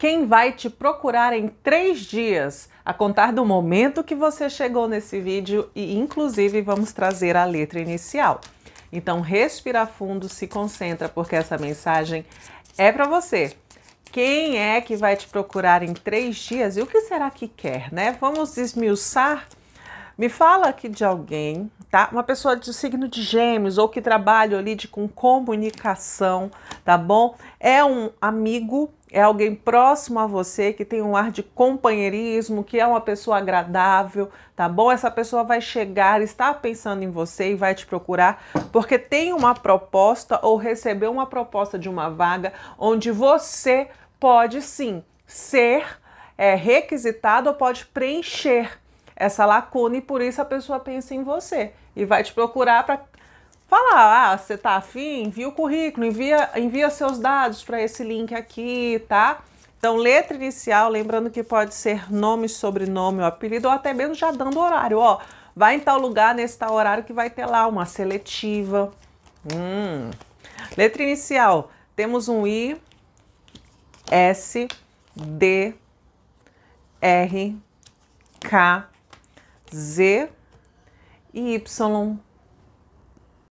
quem vai te procurar em três dias, a contar do momento que você chegou nesse vídeo e, inclusive, vamos trazer a letra inicial. Então, respira fundo, se concentra, porque essa mensagem é para você. Quem é que vai te procurar em três dias e o que será que quer, né? Vamos esmiuçar. Me fala aqui de alguém tá? Uma pessoa de signo de gêmeos ou que trabalha ali de, com comunicação, tá bom? É um amigo, é alguém próximo a você que tem um ar de companheirismo, que é uma pessoa agradável, tá bom? Essa pessoa vai chegar, está pensando em você e vai te procurar porque tem uma proposta ou recebeu uma proposta de uma vaga onde você pode sim ser é, requisitado ou pode preencher essa lacuna e por isso a pessoa pensa em você e vai te procurar para falar, ah, você tá afim? Envia o currículo, envia, envia seus dados para esse link aqui, tá? Então, letra inicial, lembrando que pode ser nome, sobrenome, ou apelido, ou até mesmo já dando horário, ó. Vai em tal lugar, nesse tal horário, que vai ter lá uma seletiva. Hum. Letra inicial, temos um I, S, D, R, K, Z e Y